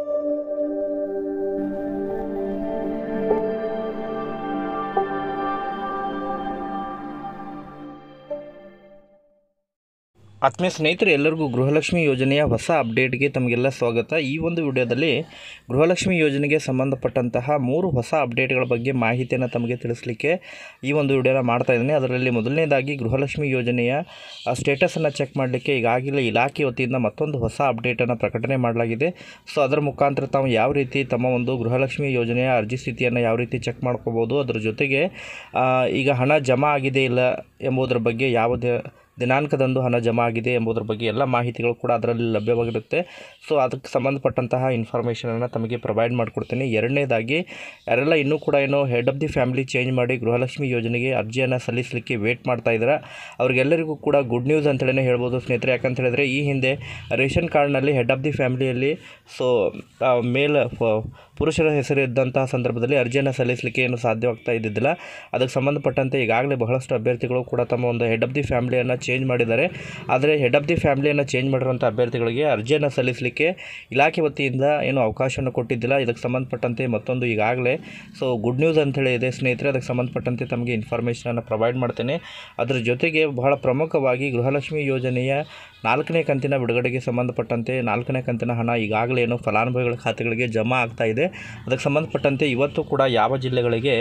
you ಆತ್ಮೀಯ ಸ್ನೇಹಿತರು ಎಲ್ಲರಿಗೂ ಗೃಹಲಕ್ಷ್ಮಿ ಯೋಜನೆಯ ಹೊಸ ಅಪ್ಡೇಟ್ಗೆ ತಮಗೆಲ್ಲ ಸ್ವಾಗತ ಈ ಒಂದು ವಿಡಿಯೋದಲ್ಲಿ ಗೃಹಲಕ್ಷ್ಮಿ ಯೋಜನೆಗೆ ಸಂಬಂಧಪಟ್ಟಂತಹ ಮೂರು ಹೊಸ ಅಪ್ಡೇಟ್ಗಳ ಬಗ್ಗೆ ಮಾಹಿತಿಯನ್ನು ತಮಗೆ ತಿಳಿಸಲಿಕ್ಕೆ ಈ ಒಂದು ವಿಡಿಯೋನ ಮಾಡ್ತಾ ಇದ್ದೀನಿ ಅದರಲ್ಲಿ ಮೊದಲನೇದಾಗಿ ಗೃಹಲಕ್ಷ್ಮಿ ಯೋಜನೆಯ ಸ್ಟೇಟಸನ್ನು ಚೆಕ್ ಮಾಡಲಿಕ್ಕೆ ಈಗಾಗಲೇ ಇಲಾಖೆ ವತಿಯಿಂದ ಮತ್ತೊಂದು ಹೊಸ ಅಪ್ಡೇಟನ್ನು ಪ್ರಕಟಣೆ ಮಾಡಲಾಗಿದೆ ಸೊ ಅದರ ಮುಖಾಂತರ ತಾವು ಯಾವ ರೀತಿ ತಮ್ಮ ಒಂದು ಗೃಹಲಕ್ಷ್ಮಿ ಯೋಜನೆಯ ಅರ್ಜಿ ಸ್ಥಿತಿಯನ್ನು ಯಾವ ರೀತಿ ಚೆಕ್ ಮಾಡ್ಕೋಬೋದು ಅದರ ಜೊತೆಗೆ ಈಗ ಹಣ ಜಮಾ ಆಗಿದೆ ಇಲ್ಲ ಎಂಬುದರ ಬಗ್ಗೆ ಯಾವುದೇ ದಿನಾಂಕದಂದು ಹಣ ಜಮಾ ಆಗಿದೆ ಎಂಬುದರ ಬಗ್ಗೆ ಎಲ್ಲ ಮಾಹಿತಿಗಳು ಕೂಡ ಅದರಲ್ಲಿ ಲಭ್ಯವಾಗಿರುತ್ತೆ ಸೊ ಅದಕ್ಕೆ ಸಂಬಂಧಪಟ್ಟಂತಹ ಇನ್ಫಾರ್ಮೇಷನನ್ನು ತಮಗೆ ಪ್ರೊವೈಡ್ ಮಾಡಿಕೊಡ್ತೀನಿ ಎರಡನೇದಾಗಿ ಯಾರೆಲ್ಲ ಇನ್ನೂ ಕೂಡ ಏನೋ head of the family change ಮಾಡಿ ಗೃಹಲಕ್ಷ್ಮಿ ಯೋಜನೆಗೆ ಅರ್ಜಿಯನ್ನು ಸಲ್ಲಿಸಲಿಕ್ಕೆ ವೇಟ್ ಮಾಡ್ತಾ ಇದ್ದಾರೆ ಅವ್ರಿಗೆಲ್ಲರಿಗೂ ಕೂಡ ಗುಡ್ ನ್ಯೂಸ್ ಅಂತಲೇ ಹೇಳ್ಬೋದು ಸ್ನೇಹಿತರೆ ಯಾಕಂತ ಹೇಳಿದ್ರೆ ಈ ಹಿಂದೆ ರೇಷನ್ ಕಾರ್ಡ್ನಲ್ಲಿ ಹೆಡ್ ಆಫ್ ದಿ ಫ್ಯಾಮಿಲಿಯಲ್ಲಿ ಸೊ ಮೇಲ್ ಪುರುಷರ ಇದ್ದಂತಹ ಸಂದರ್ಭದಲ್ಲಿ ಅರ್ಜಿಯನ್ನು ಸಲ್ಲಿಸಲಿಕ್ಕೆ ಏನು ಸಾಧ್ಯವಾಗ್ತಾ ಇದ್ದಿದ್ದಿಲ್ಲ ಅದಕ್ಕೆ ಸಂಬಂಧಪಟ್ಟಂತೆ ಈಗಾಗಲೇ ಬಹಳಷ್ಟು ಅಭ್ಯರ್ಥಿಗಳು ಕೂಡ ತಮ್ಮ ಒಂದು ಹೆಡ್ ಆಫ್ ದಿ ಫ್ಯಾಮಿಲಿಯನ್ನು ಚೇಂಜ್ ಮಾಡಿದ್ದಾರೆ ಆದರೆ ಹೆಡ್ ಆಫ್ ದಿ ಫ್ಯಾಮಿಲಿಯನ್ನು ಚೇಂಜ್ ಮಾಡಿರುವಂಥ ಅಭ್ಯರ್ಥಿಗಳಿಗೆ ಅರ್ಜಿಯನ್ನು ಸಲ್ಲಿಸಲಿಕ್ಕೆ ಇಲಾಖೆ ವತಿಯಿಂದ ಏನು ಅವಕಾಶವನ್ನು ಕೊಟ್ಟಿದ್ದಿಲ್ಲ ಇದಕ್ಕೆ ಸಂಬಂಧಪಟ್ಟಂತೆ ಮತ್ತೊಂದು ಈಗಾಗಲೇ ಸೊ ಗುಡ್ ನ್ಯೂಸ್ ಅಂತೇಳಿ ಇದೆ ಸ್ನೇಹಿತರೆ ಅದಕ್ಕೆ ಸಂಬಂಧಪಟ್ಟಂತೆ ತಮಗೆ ಇನ್ಫಾರ್ಮೇಷನನ್ನು ಪ್ರೊವೈಡ್ ಮಾಡ್ತೇನೆ ಅದರ ಜೊತೆಗೆ ಬಹಳ ಪ್ರಮುಖವಾಗಿ ಗೃಹಲಕ್ಷ್ಮಿ ಯೋಜನೆಯ ನಾಲ್ಕನೇ ಕಂತಿನ ಬಿಡುಗಡೆಗೆ ಸಂಬಂಧಪಟ್ಟಂತೆ ನಾಲ್ಕನೇ ಕಂತಿನ ಹಣ ಈಗಾಗಲೇ ಏನು ಫಲಾನುಭವಿಗಳ ಖಾತೆಗಳಿಗೆ ಜಮಾ ಆಗ್ತಾ ಇದೆ ಅದಕ್ಕೆ ಸಂಬಂಧಪಟ್ಟಂತೆ ಇವತ್ತು ಕೂಡ ಯಾವ ಜಿಲ್ಲೆಗಳಿಗೆ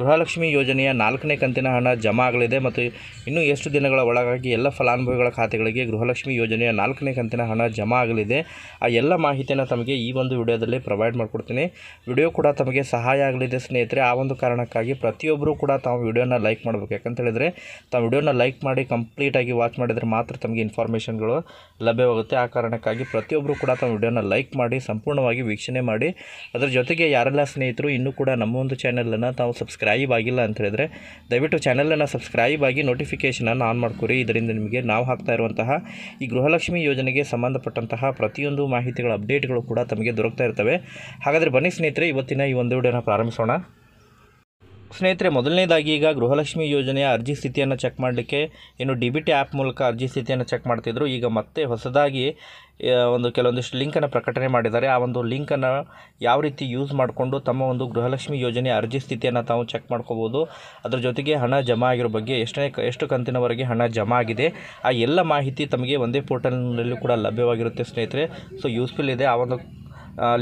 ಗೃಹಲಕ್ಷ್ಮಿ ಯೋಜನೆಯ ನಾಲ್ಕನೇ ಕಂತಿನ ಹಣ ಜಮಾ ಆಗಲಿದೆ ಮತ್ತು ಇನ್ನೂ ಎಷ್ಟು ದಿನಗಳ ಒಳಗಾಗಿ ಎಲ್ಲ ಫಲಾನುಭವಿಗಳ ಖಾತೆಗಳಿಗೆ ಗೃಹಲಕ್ಷ್ಮಿ ಯೋಜನೆಯ ನಾಲ್ಕನೇ ಕಂತಿನ ಹಣ ಜಮಾ ಆಗಲಿದೆ ಆ ಎಲ್ಲ ಮಾಹಿತಿಯನ್ನು ತಮಗೆ ಈ ಒಂದು ವಿಡಿಯೋದಲ್ಲಿ ಪ್ರೊವೈಡ್ ಮಾಡಿಕೊಡ್ತೀನಿ ವಿಡಿಯೋ ಕೂಡ ತಮಗೆ ಸಹಾಯ ಆಗಲಿದೆ ಸ್ನೇಹಿತರೆ ಆ ಒಂದು ಕಾರಣಕ್ಕಾಗಿ ಪ್ರತಿಯೊಬ್ಬರೂ ಕೂಡ ತಾವು ವಿಡಿಯೋನ ಲೈಕ್ ಮಾಡಬೇಕು ಯಾಕಂತೇಳಿದರೆ ತಾವು ವಿಡಿಯೋನ ಲೈಕ್ ಮಾಡಿ ಕಂಪ್ಲೀಟಾಗಿ ವಾಚ್ ಮಾಡಿದರೆ ಮಾತ್ರ ತಮಗೆ ಇನ್ಫಾರ್ಮೇಷನ್ಗಳು ಲಭ್ಯವಾಗುತ್ತೆ ಆ ಕಾರಣಕ್ಕಾಗಿ ಪ್ರತಿಯೊಬ್ಬರು ಕೂಡ ತಮ್ಮ ವಿಡಿಯೋನ ಲೈಕ್ ಮಾಡಿ ಸಂಪೂರ್ಣವಾಗಿ ವೀಕ್ಷಣೆ ಮಾಡಿ ಅದರ ಜೊತೆಗೆ ಯಾರೆಲ್ಲ ಸ್ನೇಹಿತರು ಇನ್ನೂ ಕೂಡ ನಮ್ಮ ಒಂದು ಚಾನಲನ್ನು ತಾವು ಸಬ್ಸ್ಕ್ರೈಬ್ ಆಗಿಲ್ಲ ಅಂತ ಹೇಳಿದರೆ ದಯವಿಟ್ಟು ಚಾನಲನ್ನು ಸಬ್ಸ್ಕ್ರೈಬ್ ಆಗಿ ನೋಟಿಫಿಕೇಷನನ್ನು ಆನ್ ಮಾಡ್ಕೊರಿ ಇದರಿಂದ ಇಂದ ನಿಮಗೆ ನಾವು ಹಾಕ್ತಾ ಇರುವಂತಹ ಈ ಗೃಹಲಕ್ಷ್ಮಿ ಯೋಜನೆಗೆ ಸಂಬಂಧಪಟ್ಟಂತಹ ಪ್ರತಿಯೊಂದು ಮಾಹಿತಿಗಳ ಅಪ್ಡೇಟ್ಗಳು ಕೂಡ ತಮಗೆ ದೊರಕ್ತಾ ಇರ್ತವೆ ಹಾಗಾದರೆ ಬನ್ನಿ ಸ್ನೇಹಿತರೆ ಇವತ್ತಿನ ಈ ಒಂದು ವಿಡಿಯೋನ ಪ್ರಾರಂಭಿಸೋಣ ಸ್ನೇಹಿತರೆ ಮೊದಲನೇದಾಗಿ ಈಗ ಗೃಹಲಕ್ಷ್ಮಿ ಯೋಜನೆಯ ಅರ್ಜಿ ಸ್ಥಿತಿಯನ್ನು ಚೆಕ್ ಮಾಡಲಿಕ್ಕೆ ಏನು ಡಿ ಬಿ ಟಿ ಆ್ಯಪ್ ಮೂಲಕ ಅರ್ಜಿ ಸ್ಥಿತಿಯನ್ನು ಚೆಕ್ ಮಾಡ್ತಿದ್ರು ಈಗ ಮತ್ತೆ ಹೊಸದಾಗಿ ಒಂದು ಕೆಲವೊಂದಿಷ್ಟು ಲಿಂಕನ್ನು ಪ್ರಕಟಣೆ ಮಾಡಿದ್ದಾರೆ ಆ ಒಂದು ಲಿಂಕನ್ನು ಯಾವ ರೀತಿ ಯೂಸ್ ಮಾಡಿಕೊಂಡು ತಮ್ಮ ಒಂದು ಗೃಹಲಕ್ಷ್ಮಿ ಯೋಜನೆ ಅರ್ಜಿ ಸ್ಥಿತಿಯನ್ನು ತಾವು ಚೆಕ್ ಮಾಡ್ಕೋಬೋದು ಅದರ ಜೊತೆಗೆ ಹಣ ಜಮಾ ಆಗಿರೋ ಬಗ್ಗೆ ಎಷ್ಟನೇ ಎಷ್ಟು ಕಂತಿನವರೆಗೆ ಹಣ ಜಮಾ ಆಗಿದೆ ಆ ಎಲ್ಲ ಮಾಹಿತಿ ತಮಗೆ ಒಂದೇ ಪೋರ್ಟಲ್ನಲ್ಲೂ ಕೂಡ ಲಭ್ಯವಾಗಿರುತ್ತೆ ಸ್ನೇಹಿತರೆ ಸೊ ಯೂಸ್ಫುಲ್ ಇದೆ ಆ ಒಂದು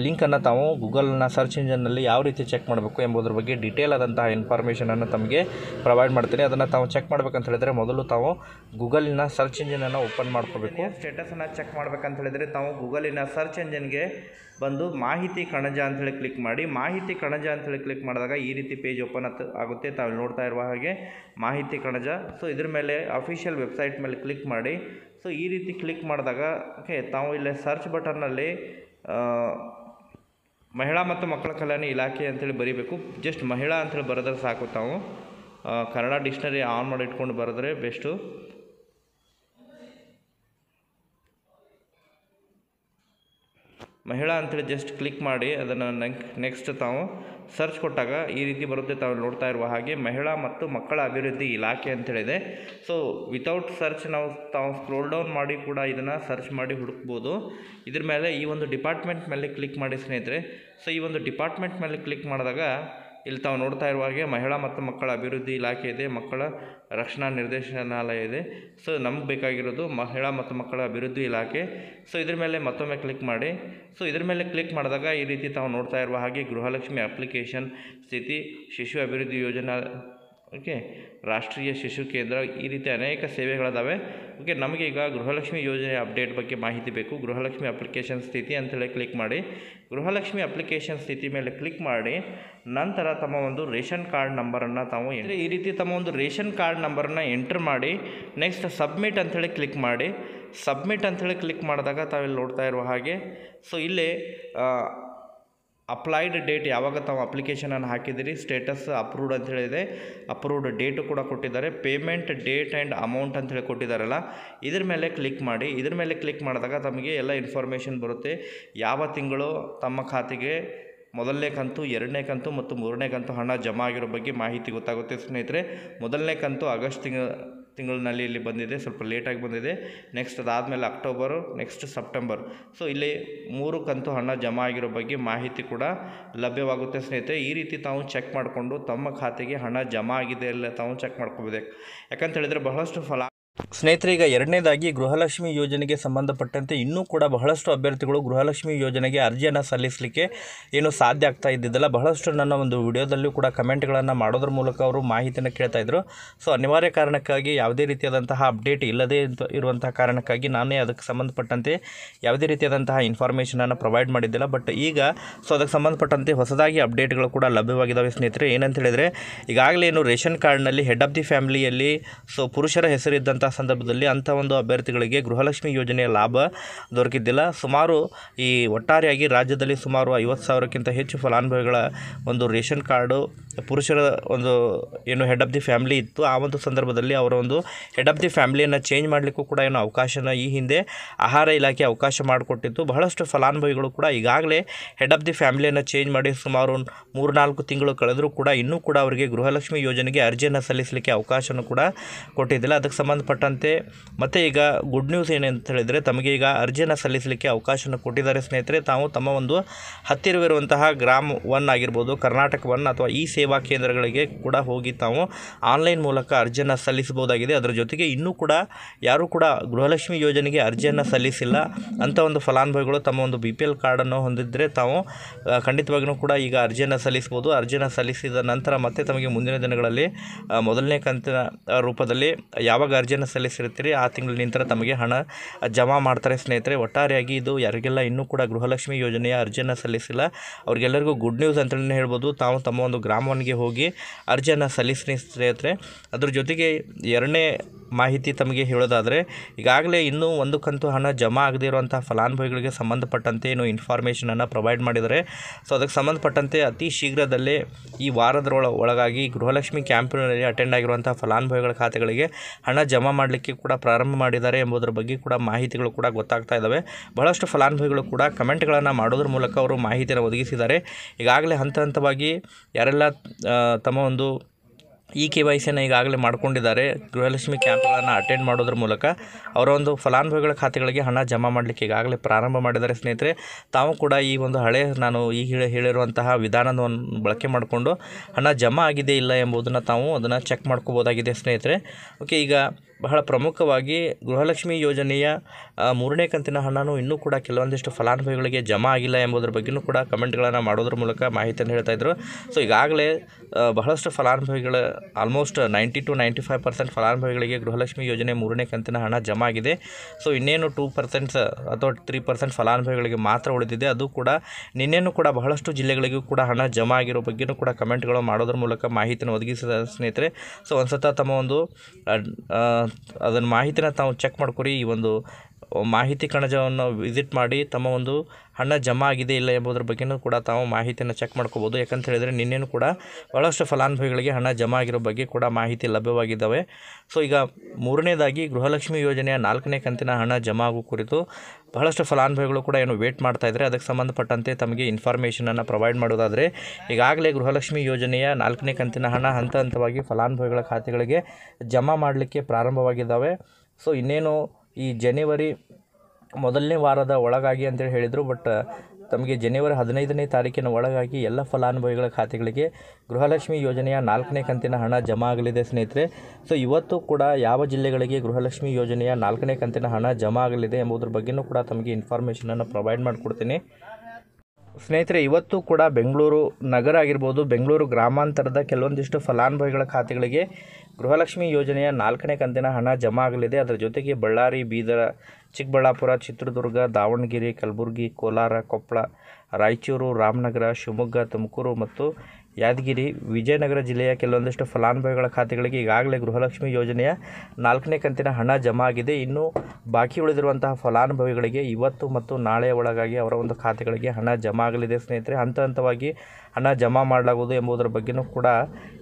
ಲಿಂಕನ್ನು ತಾವು ಗೂಗಲ್ನ ಸರ್ಚ್ ಇಂಜನ್ನಲ್ಲಿ ಯಾವ ರೀತಿ ಚೆಕ್ ಮಾಡಬೇಕು ಎಂಬುದ್ರ ಬಗ್ಗೆ ಡಿಟೇಲ್ ಆದಂತಹ ಇನ್ಫಾರ್ಮೇಷನನ್ನು ತಮಗೆ ಪ್ರೊವೈಡ್ ಮಾಡ್ತೀನಿ ಅದನ್ನು ತಾವು ಚೆಕ್ ಮಾಡ್ಬೇಕಂತ ಹೇಳಿದರೆ ಮೊದಲು ತಾವು ಗೂಗಲಿನ ಸರ್ಚ್ ಇಂಜಿನನ್ನು ಓಪನ್ ಮಾಡ್ಕೋಬೇಕು ಸ್ಟೇಟಸನ್ನು ಚೆಕ್ ಮಾಡಬೇಕಂತ ಹೇಳಿದರೆ ತಾವು ಗೂಗಲಿನ ಸರ್ಚ್ ಇಂಜಿನ್ಗೆ ಬಂದು ಮಾಹಿತಿ ಕಣಜ ಅಂಥೇಳಿ ಕ್ಲಿಕ್ ಮಾಡಿ ಮಾಹಿತಿ ಕಣಜ ಅಂಥೇಳಿ ಕ್ಲಿಕ್ ಮಾಡಿದಾಗ ಈ ರೀತಿ ಪೇಜ್ ಓಪನ್ ಆಗುತ್ತೆ ತಾವು ನೋಡ್ತಾ ಇರುವ ಹಾಗೆ ಮಾಹಿತಿ ಕಣಜ ಸೊ ಇದ್ರ ಮೇಲೆ ಅಫಿಷಿಯಲ್ ವೆಬ್ಸೈಟ್ ಮೇಲೆ ಕ್ಲಿಕ್ ಮಾಡಿ ಸೊ ಈ ರೀತಿ ಕ್ಲಿಕ್ ಮಾಡಿದಾಗ ಓಕೆ ತಾವು ಇಲ್ಲೇ ಸರ್ಚ್ ಬಟನ್ನಲ್ಲಿ ಮಹಿಳಾ ಮತ್ತು ಮಕ್ಕಳ ಕಲ್ಯಾಣ ಇಲಾಖೆ ಅಂತೇಳಿ ಬರೀಬೇಕು ಜಸ್ಟ್ ಮಹಿಳಾ ಅಂತೇಳಿ ಬರೆದ್ರೆ ಸಾಕು ತಾವು ಕನ್ನಡ ಡಿಕ್ಷ್ನರಿ ಆನ್ ಮಾಡಿ ಇಟ್ಕೊಂಡು ಬರೆದ್ರೆ ಬೆಸ್ಟು ಮಹಿಳಾ ಅಂತೇಳಿ ಜಸ್ಟ್ ಕ್ಲಿಕ್ ಮಾಡಿ ಅದನ್ನು ನೆಕ್ ನೆಕ್ಸ್ಟ್ ತಾವು ಸರ್ಚ್ ಕೊಟ್ಟಾಗ ಈ ರೀತಿ ಬರುತ್ತೆ ತಾವು ನೋಡ್ತಾ ಇರುವ ಹಾಗೆ ಮಹಿಳಾ ಮತ್ತು ಮಕ್ಕಳ ಅಭಿವೃದ್ಧಿ ಇಲಾಖೆ ಅಂತೇಳಿದೆ ಸೊ ವಿತೌಟ್ ಸರ್ಚ್ ನಾವು ತಾವು ಸ್ಕ್ರೋಲ್ ಡೌನ್ ಮಾಡಿ ಕೂಡ ಇದನ್ನು ಸರ್ಚ್ ಮಾಡಿ ಹುಡುಕ್ಬೋದು ಇದ್ರ ಮೇಲೆ ಈ ಒಂದು ಡಿಪಾರ್ಟ್ಮೆಂಟ್ ಮೇಲೆ ಕ್ಲಿಕ್ ಮಾಡಿ ಸ್ನೇಹಿತರೆ ಸೊ ಈ ಒಂದು ಡಿಪಾರ್ಟ್ಮೆಂಟ್ ಮೇಲೆ ಕ್ಲಿಕ್ ಮಾಡಿದಾಗ ಇಲ್ಲಿ ತಾವು ನೋಡ್ತಾ ಇರುವ ಹಾಗೆ ಮಹಿಳಾ ಮತ್ತು ಮಕ್ಕಳ ಅಭಿವೃದ್ಧಿ ಇಲಾಖೆ ಇದೆ ಮಕ್ಕಳ ರಕ್ಷಣಾ ನಿರ್ದೇಶನಾಲಯ ಇದೆ ಸೊ ನಮ್ಗೆ ಬೇಕಾಗಿರೋದು ಮಹಿಳಾ ಮತ್ತು ಮಕ್ಕಳ ಅಭಿವೃದ್ಧಿ ಇಲಾಖೆ ಸೊ ಇದ್ರ ಮೇಲೆ ಮತ್ತೊಮ್ಮೆ ಕ್ಲಿಕ್ ಮಾಡಿ ಸೊ ಇದ್ರ ಮೇಲೆ ಕ್ಲಿಕ್ ಮಾಡಿದಾಗ ಈ ರೀತಿ ತಾವು ನೋಡ್ತಾ ಇರುವ ಹಾಗೆ ಗೃಹಲಕ್ಷ್ಮಿ ಅಪ್ಲಿಕೇಶನ್ ಸ್ಥಿತಿ ಶಿಶು ಅಭಿವೃದ್ಧಿ ಯೋಜನಾ ಓಕೆ ರಾಷ್ಟ್ರೀಯ ಶಿಶು ಕೇಂದ್ರ ಈ ರೀತಿ ಅನೇಕ ಸೇವೆಗಳಿದಾವೆ ಓಕೆ ನಮಗೆ ಈಗ ಗೃಹಲಕ್ಷ್ಮಿ ಯೋಜನೆ ಅಪ್ಡೇಟ್ ಬಗ್ಗೆ ಮಾಹಿತಿ ಬೇಕು ಗೃಹಲಕ್ಷ್ಮಿ ಅಪ್ಲಿಕೇಶನ್ ಸ್ಥಿತಿ ಅಂತೇಳಿ ಕ್ಲಿಕ್ ಮಾಡಿ ಗೃಹಲಕ್ಷ್ಮಿ ಅಪ್ಲಿಕೇಶನ್ ಸ್ಥಿತಿ ಮೇಲೆ ಕ್ಲಿಕ್ ಮಾಡಿ ನಂತರ ತಮ್ಮ ಒಂದು ರೇಷನ್ ಕಾರ್ಡ್ ನಂಬರನ್ನು ತಾವು ಈ ರೀತಿ ತಮ್ಮ ಒಂದು ರೇಷನ್ ಕಾರ್ಡ್ ನಂಬರನ್ನು ಎಂಟ್ರ್ ಮಾಡಿ ನೆಕ್ಸ್ಟ್ ಸಬ್ಮಿಟ್ ಅಂಥೇಳಿ ಕ್ಲಿಕ್ ಮಾಡಿ ಸಬ್ಮಿಟ್ ಅಂಥೇಳಿ ಕ್ಲಿಕ್ ಮಾಡಿದಾಗ ತಾವಿಲ್ಲಿ ನೋಡ್ತಾ ಇರುವ ಹಾಗೆ ಸೊ ಇಲ್ಲಿ ಅಪ್ಲೈಡ್ ಡೇಟ್ ಯಾವಾಗ ತಾವು ಅಪ್ಲಿಕೇಶನನ್ನು ಹಾಕಿದ್ದೀರಿ ಸ್ಟೇಟಸ್ ಅಪ್ರೂವ್ಡ್ ಅಂತ ಹೇಳಿದೆ ಅಪ್ರೂವ್ಡ್ ಡೇಟು ಕೂಡ ಕೊಟ್ಟಿದ್ದಾರೆ ಪೇಮೆಂಟ್ ಡೇಟ್ ಆ್ಯಂಡ್ ಅಮೌಂಟ್ ಅಂತ ಹೇಳಿ ಕೊಟ್ಟಿದ್ದಾರಲ್ಲ ಇದ್ರ ಮೇಲೆ ಕ್ಲಿಕ್ ಮಾಡಿ ಇದ್ರ ಮೇಲೆ ಕ್ಲಿಕ್ ಮಾಡಿದಾಗ ತಮಗೆ ಎಲ್ಲ ಇನ್ಫಾರ್ಮೇಷನ್ ಬರುತ್ತೆ ಯಾವ ತಿಂಗಳು ತಮ್ಮ ಖಾತೆಗೆ ಮೊದಲನೇ ಕಂತು ಎರಡನೇ ಕಂತು ಮತ್ತು ಮೂರನೇ ಕಂತು ಹಣ ಜಮಾ ಆಗಿರೋ ಬಗ್ಗೆ ಮಾಹಿತಿ ಗೊತ್ತಾಗುತ್ತೆ ಸ್ನೇಹಿತರೆ ಮೊದಲನೇ ಕಂತು ಆಗಸ್ಟ್ ತಿಂಗ ತಿಂಗಳಿನಲ್ಲಿ ಇಲ್ಲಿ ಬಂದಿದೆ ಸ್ವಲ್ಪ ಲೇಟಾಗಿ ಬಂದಿದೆ ನೆಕ್ಸ್ಟ್ ಅದಾದಮೇಲೆ ಅಕ್ಟೋಬರು ನೆಕ್ಸ್ಟ್ ಸೆಪ್ಟೆಂಬರ್ ಸೊ ಇಲ್ಲಿ ಮೂರು ಕಂತು ಹಣ ಜಮಾ ಆಗಿರೋ ಬಗ್ಗೆ ಮಾಹಿತಿ ಕೂಡ ಲಭ್ಯವಾಗುತ್ತೆ ಸ್ನೇಹಿತರೆ ಈ ರೀತಿ ತಾವು ಚೆಕ್ ಮಾಡಿಕೊಂಡು ತಮ್ಮ ಖಾತೆಗೆ ಹಣ ಜಮಾ ಆಗಿದೆ ಇಲ್ಲ ತಾವು ಚೆಕ್ ಮಾಡ್ಕೋಬೇಕು ಯಾಕಂತ ಹೇಳಿದರೆ ಬಹಳಷ್ಟು ಫಲ ಸ್ನೇಹಿತರೆ ಈಗ ಎರಡನೇದಾಗಿ ಗೃಹಲಕ್ಷ್ಮಿ ಯೋಜನೆಗೆ ಸಂಬಂಧಪಟ್ಟಂತೆ ಇನ್ನೂ ಕೂಡ ಬಹಳಷ್ಟು ಅಭ್ಯರ್ಥಿಗಳು ಗೃಹಲಕ್ಷ್ಮಿ ಯೋಜನೆಗೆ ಅರ್ಜಿಯನ್ನು ಸಲ್ಲಿಸಲಿಕ್ಕೆ ಏನು ಸಾಧ್ಯ ಆಗ್ತಾ ಇದ್ದಿದ್ದಿಲ್ಲ ಬಹಳಷ್ಟು ನನ್ನ ಒಂದು ವಿಡಿಯೋದಲ್ಲೂ ಕೂಡ ಕಮೆಂಟ್ಗಳನ್ನು ಮಾಡೋದ್ರ ಮೂಲಕ ಅವರು ಮಾಹಿತಿಯನ್ನು ಕೇಳ್ತಾ ಇದ್ದರು ಸೊ ಅನಿವಾರ್ಯ ಕಾರಣಕ್ಕಾಗಿ ಯಾವುದೇ ರೀತಿಯಾದಂತಹ ಅಪ್ಡೇಟ್ ಇಲ್ಲದೇ ಇರುವಂತಹ ಕಾರಣಕ್ಕಾಗಿ ನಾನೇ ಅದಕ್ಕೆ ಸಂಬಂಧಪಟ್ಟಂತೆ ಯಾವುದೇ ರೀತಿಯಾದಂತಹ ಇನ್ಫಾರ್ಮೇಷನನ್ನು ಪ್ರೊವೈಡ್ ಮಾಡಿದ್ದಿಲ್ಲ ಬಟ್ ಈಗ ಸೊ ಅದಕ್ಕೆ ಸಂಬಂಧಪಟ್ಟಂತೆ ಹೊಸದಾಗಿ ಅಪ್ಡೇಟ್ಗಳು ಕೂಡ ಲಭ್ಯವಾಗಿದ್ದಾವೆ ಸ್ನೇಹಿತರೆ ಏನಂತ ಹೇಳಿದರೆ ಈಗಾಗಲೇ ಏನು ರೇಷನ್ ಕಾರ್ಡ್ನಲ್ಲಿ ಹೆಡ್ ಆಫ್ ದಿ ಫ್ಯಾಮಿಲಿಯಲ್ಲಿ ಸೊ ಪುರುಷರ ಹೆಸರಿದ್ದಂಥ ಅಂತಹ ಸಂದರ್ಭದಲ್ಲಿ ಅಂಥ ಒಂದು ಅಭ್ಯರ್ಥಿಗಳಿಗೆ ಗೃಹಲಕ್ಷ್ಮಿ ಯೋಜನೆಯ ಲಾಭ ದೊರಕಿದ್ದಿಲ್ಲ ಸುಮಾರು ಈ ಒಟ್ಟಾರೆಯಾಗಿ ರಾಜ್ಯದಲ್ಲಿ ಸುಮಾರು ಐವತ್ತು ಸಾವಿರಕ್ಕಿಂತ ಹೆಚ್ಚು ಫಲಾನುಭವಿಗಳ ಒಂದು ರೇಷನ್ ಕಾರ್ಡು ಪುರುಷರ ಒಂದು ಏನು ಹೆಡ್ ಆಫ್ ದಿ ಫ್ಯಾಮಿಲಿ ಇತ್ತು ಆ ಒಂದು ಸಂದರ್ಭದಲ್ಲಿ ಅವರ ಒಂದು ಹೆಡ್ ಆಫ್ ದಿ ಫ್ಯಾಮಿಲಿಯನ್ನು ಚೇಂಜ್ ಮಾಡಲಿಕ್ಕೂ ಕೂಡ ಏನು ಅವಕಾಶನ ಈ ಹಿಂದೆ ಆಹಾರ ಇಲಾಖೆ ಅವಕಾಶ ಮಾಡಿಕೊಟ್ಟಿತ್ತು ಬಹಳಷ್ಟು ಫಲಾನುಭವಿಗಳು ಕೂಡ ಈಗಾಗಲೇ ಹೆಡ್ ಆಫ್ ದಿ ಫ್ಯಾಮಿಲಿಯನ್ನು ಚೇಂಜ್ ಮಾಡಿ ಸುಮಾರು ಮೂರು ನಾಲ್ಕು ತಿಂಗಳು ಕಳೆದರೂ ಕೂಡ ಇನ್ನೂ ಕೂಡ ಅವರಿಗೆ ಗೃಹಲಕ್ಷ್ಮಿ ಯೋಜನೆಗೆ ಅರ್ಜಿಯನ್ನು ಸಲ್ಲಿಸಲಿಕ್ಕೆ ಅವಕಾಶನೂ ಕೂಡ ಕೊಟ್ಟಿದ್ದಿಲ್ಲ ಅದಕ್ಕೆ ಸಂಬಂಧ ಸಂಬಂಧಪಟ್ಟಂತೆ ಮತ್ತು ಈಗ ಗುಡ್ ನ್ಯೂಸ್ ಏನಂತ ಹೇಳಿದರೆ ತಮಗೆ ಈಗ ಅರ್ಜಿಯನ್ನು ಸಲ್ಲಿಸಲಿಕ್ಕೆ ಅವಕಾಶವನ್ನು ಕೊಟ್ಟಿದ್ದಾರೆ ಸ್ನೇಹಿತರೆ ತಾವು ತಮ್ಮ ಒಂದು ಹತ್ತಿರವಿರುವಂತಹ ಗ್ರಾಮ ಒನ್ ಆಗಿರ್ಬೋದು ಕರ್ನಾಟಕ ಒನ್ ಅಥವಾ ಈ ಸೇವಾ ಕೇಂದ್ರಗಳಿಗೆ ಕೂಡ ಹೋಗಿ ತಾವು ಆನ್ಲೈನ್ ಮೂಲಕ ಅರ್ಜಿಯನ್ನು ಸಲ್ಲಿಸಬಹುದಾಗಿದೆ ಅದರ ಜೊತೆಗೆ ಇನ್ನೂ ಕೂಡ ಯಾರೂ ಕೂಡ ಗೃಹಲಕ್ಷ್ಮಿ ಯೋಜನೆಗೆ ಅರ್ಜಿಯನ್ನು ಸಲ್ಲಿಸಿಲ್ಲ ಅಂಥ ಒಂದು ಫಲಾನುಭವಿಗಳು ತಮ್ಮ ಒಂದು ಬಿ ಪಿ ಎಲ್ ಕಾರ್ಡನ್ನು ಹೊಂದಿದ್ದರೆ ತಾವು ಖಂಡಿತವಾಗಿಯೂ ಕೂಡ ಈಗ ಅರ್ಜಿಯನ್ನು ಸಲ್ಲಿಸ್ಬೋದು ಅರ್ಜಿಯನ್ನು ಸಲ್ಲಿಸಿದ ನಂತರ ಮತ್ತೆ ತಮಗೆ ಮುಂದಿನ ದಿನಗಳಲ್ಲಿ ಮೊದಲನೇ ಕಂತಿನ ರೂಪದಲ್ಲಿ ಯಾವಾಗ ಅರ್ಜಿಯನ್ನು ಅರ್ಜಿಯನ್ನು ಸಲ್ಲಿಸಿರ್ತೀರಿ ಆ ತಿಂಗಳ ನಂತರ ತಮಗೆ ಹಣ ಜಮಾ ಮಾಡ್ತಾರೆ ಸ್ನೇಹಿತರೆ ಒಟ್ಟಾರೆಯಾಗಿ ಇದು ಯಾರಿಗೆಲ್ಲ ಇನ್ನೂ ಕೂಡ ಗೃಹಲಕ್ಷ್ಮಿ ಯೋಜನೆಯ ಅರ್ಜಿಯನ್ನು ಸಲ್ಲಿಸಿಲ್ಲ ಅವ್ರಿಗೆಲ್ಲರಿಗೂ ಗುಡ್ ನ್ಯೂಸ್ ಅಂತಲೇ ಹೇಳ್ಬೋದು ತಾವು ತಮ್ಮ ಒಂದು ಗ್ರಾಮವನಿಗೆ ಹೋಗಿ ಅರ್ಜಿಯನ್ನು ಸಲ್ಲಿಸಿ ಸ್ನೇಹಿತರೆ ಅದ್ರ ಜೊತೆಗೆ ಎರಡನೇ ಮಾಹಿತಿ ತಮಗೆ ಹೇಳೋದಾದರೆ ಈಗಾಗಲೇ ಇನ್ನೂ ಒಂದು ಕಂತು ಹಣ ಜಮಾ ಆಗದೇ ಇರುವಂಥ ಫಲಾನುಭವಿಗಳಿಗೆ ಸಂಬಂಧಪಟ್ಟಂತೆ ಏನು ಇನ್ಫಾರ್ಮೇಷನನ್ನು ಪ್ರೊವೈಡ್ ಮಾಡಿದರೆ ಸೊ ಅದಕ್ಕೆ ಸಂಬಂಧಪಟ್ಟಂತೆ ಅತಿ ಶೀಘ್ರದಲ್ಲೇ ಈ ವಾರದೊಳ ಒಳಗಾಗಿ ಗೃಹಲಕ್ಷ್ಮಿ ಕ್ಯಾಂಪಿನಲ್ಲಿ ಅಟೆಂಡ್ ಆಗಿರುವಂಥ ಫಲಾನುಭವಿಗಳ ಖಾತೆಗಳಿಗೆ ಹಣ ಜಮಾ ಮಾಡಲಿಕ್ಕೆ ಕೂಡ ಪ್ರಾರಂಭ ಮಾಡಿದ್ದಾರೆ ಎಂಬುದರ ಬಗ್ಗೆ ಕೂಡ ಮಾಹಿತಿಗಳು ಕೂಡ ಗೊತ್ತಾಗ್ತಾ ಇದ್ದಾವೆ ಬಹಳಷ್ಟು ಫಲಾನುಭವಿಗಳು ಕೂಡ ಕಮೆಂಟ್ಗಳನ್ನು ಮಾಡೋದ್ರ ಮೂಲಕ ಅವರು ಮಾಹಿತಿಯನ್ನು ಒದಗಿಸಿದ್ದಾರೆ ಈಗಾಗಲೇ ಹಂತ ಹಂತವಾಗಿ ಯಾರೆಲ್ಲ ತಮ್ಮ ಒಂದು ಇ ಕೆ ವೈ ಸಿಯನ್ನು ಈಗಾಗಲೇ ಮಾಡಿಕೊಂಡಿದ್ದಾರೆ ಗೃಹಲಕ್ಷ್ಮಿ ಕ್ಯಾಂಪ್ಗಳನ್ನು ಅಟೆಂಡ್ ಮಾಡೋದ್ರ ಮೂಲಕ ಅವರ ಒಂದು ಫಲಾನುಭವಿಗಳ ಖಾತೆಗಳಿಗೆ ಹಣ ಜಮಾ ಮಾಡಲಿಕ್ಕೆ ಈಗಾಗಲೇ ಪ್ರಾರಂಭ ಮಾಡಿದ್ದಾರೆ ಸ್ನೇಹಿತರೆ ತಾವು ಕೂಡ ಈ ಒಂದು ಹಳೆ ನಾನು ಈ ಹೇಳಿರುವಂತಹ ವಿಧಾನವನ್ನು ಬಳಕೆ ಮಾಡಿಕೊಂಡು ಹಣ ಜಮಾ ಆಗಿದೆ ಇಲ್ಲ ಎಂಬುದನ್ನು ತಾವು ಅದನ್ನು ಚೆಕ್ ಮಾಡ್ಕೋಬೋದಾಗಿದೆ ಸ್ನೇಹಿತರೆ ಓಕೆ ಈಗ ಬಹಳ ಪ್ರಮುಖವಾಗಿ ಗೃಹಲಕ್ಷ್ಮಿ ಯೋಜನೆಯ ಮೂರನೇ ಕಂತಿನ ಹಣನೂ ಇನ್ನೂ ಕೂಡ ಕೆಲವೊಂದಿಷ್ಟು ಫಲಾನುಭವಿಗಳಿಗೆ ಜಮಾ ಆಗಿಲ್ಲ ಎಂಬುದರ ಬಗ್ಗೆಯೂ ಕೂಡ ಕಮೆಂಟ್ಗಳನ್ನು ಮಾಡೋದ್ರ ಮೂಲಕ ಮಾಹಿತಿಯನ್ನು ಇದ್ದರು ಸೊ ಈಗಾಗಲೇ ಬಹಳಷ್ಟು ಫಲಾನುಭವಿಗಳ almost ninety two ninety five percent ಫಲಾನುಭವಿಗಳಿಗೆ ಗೃಹಲಕ್ಷ್ಮಿ ಯೋಜನೆ ಮೂರನೇ ಕಂತಿನ ಹಣ ಜಮಾ ಆಗಿದೆ ಸೊ ಇನ್ನೇನು ಟೂ ಪರ್ಸೆಂಟ್ಸ್ ಅಥವಾ ತ್ರೀ ಪರ್ಸೆಂಟ್ ಫಲಾನುಭವಿಗಳಿಗೆ ಮಾತ್ರ ಉಳಿದಿದೆ ಅದು ಕೂಡ ನಿನ್ನೇನು ಕೂಡ ಬಹಳಷ್ಟು ಜಿಲ್ಲೆಗಳಿಗೂ ಕೂಡ ಹಣ ಜಮಾ ಆಗಿರೋ ಬಗ್ಗೆಯೂ ಕೂಡ ಕಮೆಂಟ್ಗಳು ಮಾಡೋದ್ರ ಮೂಲಕ ಮಾಹಿತಿಯನ್ನು ಒದಗಿಸಿದ ಸ್ನೇಹಿತರೆ ಸೊ ಒಂದು ಸತ್ತ ತಮ್ಮ ಒಂದು ಅದನ್ನು ಮಾಹಿತಿನ ತಾವು ಚೆಕ್ ಮಾಡ್ಕೊರಿ ಈ ಒಂದು ಮಾಹಿತಿ ಕಣಜವನ್ನು ವಿಸಿಟ್ ಮಾಡಿ ತಮ್ಮ ಒಂದು ಹಣ ಜಮಾ ಆಗಿದೆ ಇಲ್ಲ ಎಂಬುದರ ಬಗ್ಗೆಯೂ ಕೂಡ ತಾವು ಮಾಹಿತಿಯನ್ನು ಚೆಕ್ ಮಾಡ್ಕೋಬೋದು ಯಾಕಂತ ಹೇಳಿದರೆ ನಿನ್ನೆನೂ ಕೂಡ ಬಹಳಷ್ಟು ಫಲಾನುಭವಿಗಳಿಗೆ ಹಣ ಜಮಾ ಆಗಿರೋ ಬಗ್ಗೆ ಕೂಡ ಮಾಹಿತಿ ಲಭ್ಯವಾಗಿದ್ದಾವೆ ಸೊ ಈಗ ಮೂರನೇದಾಗಿ ಗೃಹಲಕ್ಷ್ಮಿ ಯೋಜನೆಯ ನಾಲ್ಕನೇ ಕಂತಿನ ಹಣ ಜಮಾ ಆಗೋ ಕುರಿತು ಬಹಳಷ್ಟು ಫಲಾನುಭವಿಗಳು ಕೂಡ ಏನು ವೇಟ್ ಮಾಡ್ತಾ ಇದ್ದಾರೆ ಅದಕ್ಕೆ ಸಂಬಂಧಪಟ್ಟಂತೆ ತಮಗೆ ಇನ್ಫಾರ್ಮೇಷನನ್ನು ಪ್ರೊವೈಡ್ ಮಾಡೋದಾದರೆ ಈಗಾಗಲೇ ಗೃಹಲಕ್ಷ್ಮಿ ಯೋಜನೆಯ ನಾಲ್ಕನೇ ಕಂತಿನ ಹಣ ಹಂತ ಹಂತವಾಗಿ ಫಲಾನುಭವಿಗಳ ಖಾತೆಗಳಿಗೆ ಜಮಾ ಮಾಡಲಿಕ್ಕೆ ಪ್ರಾರಂಭವಾಗಿದ್ದಾವೆ ಸೊ ಇನ್ನೇನು ಈ ಜನವರಿ ಮೊದಲನೇ ವಾರದ ಒಳಗಾಗಿ ಅಂತೇಳಿ ಹೇಳಿದರು ಬಟ್ ತಮಗೆ ಜನವರಿ ಹದಿನೈದನೇ ತಾರೀಕಿನ ಒಳಗಾಗಿ ಎಲ್ಲ ಫಲಾನುಭವಿಗಳ ಖಾತೆಗಳಿಗೆ ಗೃಹಲಕ್ಷ್ಮಿ ಯೋಜನೆಯ ನಾಲ್ಕನೇ ಕಂತಿನ ಹಣ ಜಮಾ ಆಗಲಿದೆ ಸ್ನೇಹಿತರೆ ಸೊ ಇವತ್ತು ಕೂಡ ಯಾವ ಜಿಲ್ಲೆಗಳಿಗೆ ಗೃಹಲಕ್ಷ್ಮಿ ಯೋಜನೆಯ ನಾಲ್ಕನೇ ಕಂತಿನ ಹಣ ಜಮಾ ಆಗಲಿದೆ ಎಂಬುದ್ರ ಬಗ್ಗೆಯೂ ಕೂಡ ತಮಗೆ ಇನ್ಫಾರ್ಮೇಷನನ್ನು ಪ್ರೊವೈಡ್ ಮಾಡಿಕೊಡ್ತೀನಿ ಸ್ನೇಹಿತರೆ ಇವತ್ತು ಕೂಡ ಬೆಂಗಳೂರು ನಗರ ಆಗಿರ್ಬೋದು ಬೆಂಗಳೂರು ಗ್ರಾಮಾಂತರದ ಕೆಲವೊಂದಿಷ್ಟು ಫಲಾನುಭವಿಗಳ ಖಾತೆಗಳಿಗೆ ಗೃಹಲಕ್ಷ್ಮಿ ಯೋಜನೆಯ ನಾಲ್ಕನೇ ಕಂತಿನ ಹಣ ಜಮಾ ಆಗಲಿದೆ ಅದರ ಜೊತೆಗೆ ಬಳ್ಳಾರಿ ಬೀದರ ಚಿಕ್ಕಬಳ್ಳಾಪುರ ಚಿತ್ರದುರ್ಗ ದಾವಣಗೆರೆ ಕಲಬುರಗಿ ಕೋಲಾರ ಕೊಪ್ಪಳ ರಾಯಚೂರು ರಾಮನಗರ ಶಿವಮೊಗ್ಗ ತುಮಕೂರು ಮತ್ತು ಯಾದಗಿರಿ ವಿಜಯನಗರ ಜಿಲ್ಲೆಯ ಕೆಲವೊಂದಿಷ್ಟು ಫಲಾನುಭವಿಗಳ ಖಾತೆಗಳಿಗೆ ಈಗಾಗಲೇ ಗೃಹಲಕ್ಷ್ಮಿ ಯೋಜನೆಯ ನಾಲ್ಕನೇ ಕಂತಿನ ಹಣ ಜಮಾ ಆಗಿದೆ ಇನ್ನು ಬಾಕಿ ಉಳಿದಿರುವಂತಹ ಫಲಾನುಭವಿಗಳಿಗೆ ಇವತ್ತು ಮತ್ತು ನಾಳೆಯ ಒಳಗಾಗಿ ಅವರ ಒಂದು ಖಾತೆಗಳಿಗೆ ಹಣ ಜಮಾ ಆಗಲಿದೆ ಸ್ನೇಹಿತರೆ ಹಂತ ಹಂತವಾಗಿ ಹಣ ಜಮಾ ಮಾಡಲಾಗುವುದು ಎಂಬುದರ ಬಗ್ಗೆಯೂ ಕೂಡ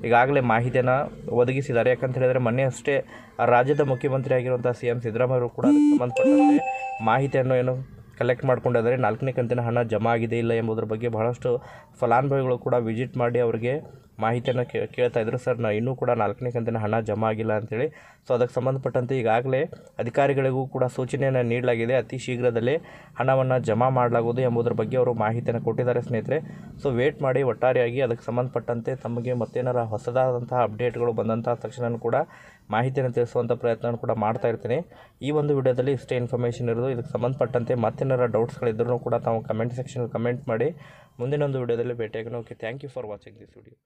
ಈಗಾಗಲೇ ಮಾಹಿತಿಯನ್ನು ಒದಗಿಸಿದ್ದಾರೆ ಯಾಕಂತ ಹೇಳಿದರೆ ಮೊನ್ನೆ ಅಷ್ಟೇ ರಾಜ್ಯದ ಮುಖ್ಯಮಂತ್ರಿ ಆಗಿರುವಂಥ ಸಿ ಎಂ ಸಿದ್ದರಾಮಯ್ಯರು ಕೂಡ ಸಂಬಂಧಪಟ್ಟಂತೆ ಮಾಹಿತಿಯನ್ನು ಏನು ಕಲೆಕ್ಟ್ ಮಾಡ್ಕೊಂಡಿದ್ದಾರೆ ನಾಲ್ಕನೇ ಕಂತಿನ ಹಣ ಜಮಾ ಆಗಿದೆ ಇಲ್ಲ ಎಂಬುದರ ಬಗ್ಗೆ ಬಹಳಷ್ಟು ಫಲಾನುಭವಿಗಳು ಕೂಡ ವಿಸಿಟ್ ಮಾಡಿ ಅವರಿಗೆ ಮಾಹಿತಿಯನ್ನು ಕೇಳ್ತಾ ಇದ್ದರು ಸರ್ ನಾ ಇನ್ನೂ ಕೂಡ ನಾಲ್ಕನೇ ಕಂತಿನ ಹಣ ಜಮಾ ಆಗಿಲ್ಲ ಅಂಥೇಳಿ ಸೊ ಅದಕ್ಕೆ ಸಂಬಂಧಪಟ್ಟಂತೆ ಈಗಾಗಲೇ ಅಧಿಕಾರಿಗಳಿಗೂ ಕೂಡ ಸೂಚನೆಯನ್ನು ನೀಡಲಾಗಿದೆ ಅತಿ ಶೀಘ್ರದಲ್ಲೇ ಹಣವನ್ನು ಜಮಾ ಮಾಡಲಾಗುವುದು ಎಂಬುದರ ಬಗ್ಗೆ ಅವರು ಮಾಹಿತಿಯನ್ನು ಕೊಟ್ಟಿದ್ದಾರೆ ಸ್ನೇಹಿತರೆ ಸೊ ವೇಟ್ ಮಾಡಿ ಒಟ್ಟಾರೆಯಾಗಿ ಅದಕ್ಕೆ ಸಂಬಂಧಪಟ್ಟಂತೆ ತಮಗೆ ಮತ್ತೇನಾರ ಹೊಸದಾದಂತಹ ಅಪ್ಡೇಟ್ಗಳು ಬಂದಂತಹ ತಕ್ಷಣ ಕೂಡ ಮಾಹಿತಿಯನ್ನು ತಿಳಿಸುವಂಥ ಪ್ರಯತ್ನವನ್ನು ಕೂಡ ಮಾಡ್ತಾ ಇರ್ತೀನಿ ಈ ಒಂದು ವಿಡಿಯೋದಲ್ಲಿ ಇಷ್ಟೇ ಇನ್ಫಾರ್ಮೇಷನ್ ಇರೋದು ಇದಕ್ಕೆ ಸಂಬಂಧಪಟ್ಟಂತೆ ಮತ್ತೇನಾರ ಡೌಟ್ಸ್ಗಳಿದ್ದರೂ ಕೂಡ ತಾವು ಕಮೆಂಟ್ ಸೆಕ್ಷನಲ್ಲಿ ಕಮೆಂಟ್ ಮಾಡಿ ಮುಂದಿನ ಒಂದು ವಿಡಿಯೋದಲ್ಲಿ ಭೇಟಿಯಾಗೋಣ okay thank you for watching this video